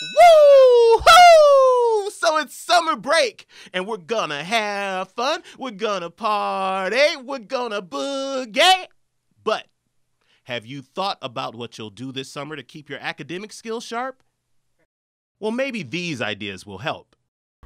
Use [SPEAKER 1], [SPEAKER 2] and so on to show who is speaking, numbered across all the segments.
[SPEAKER 1] Woo! Hoo! So it's summer break, and we're gonna have fun. We're gonna party. We're gonna boogie. But have you thought about what you'll do this summer to keep your academic skills sharp? Well, maybe these ideas will help.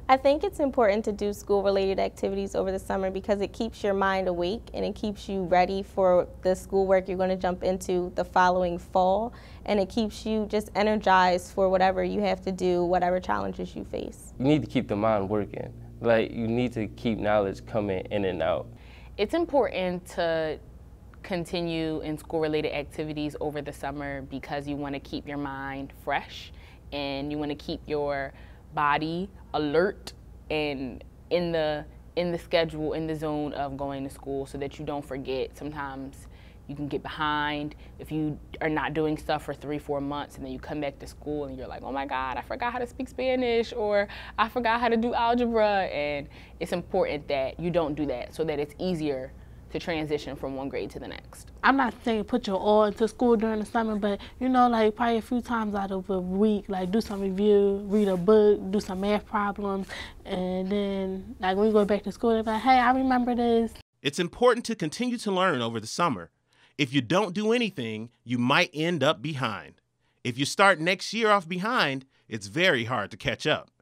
[SPEAKER 2] I think it's important to do school related activities over the summer because it keeps your mind awake and it keeps you ready for the schoolwork you're going to jump into the following fall and it keeps you just energized for whatever you have to do, whatever challenges you face.
[SPEAKER 3] You need to keep the mind working. Like you need to keep knowledge coming in and out.
[SPEAKER 2] It's important to
[SPEAKER 4] continue in school related activities over the summer because you want to keep your mind fresh and you want to keep your body alert and in the in the schedule in the zone of going to school so that you don't forget sometimes you can get behind if you are not doing stuff for three four months and then you come back to school and you're like oh my god i forgot how to speak spanish or i forgot how to do algebra and it's important that you don't do that so that it's easier to transition from one grade to the next.
[SPEAKER 5] I'm not saying put your all into school during the summer, but you know, like probably a few times out of a week, like do some review, read a book, do some math problems, and then like when you go back to school, they're like, hey, I remember this.
[SPEAKER 1] It's important to continue to learn over the summer. If you don't do anything, you might end up behind. If you start next year off behind, it's very hard to catch up.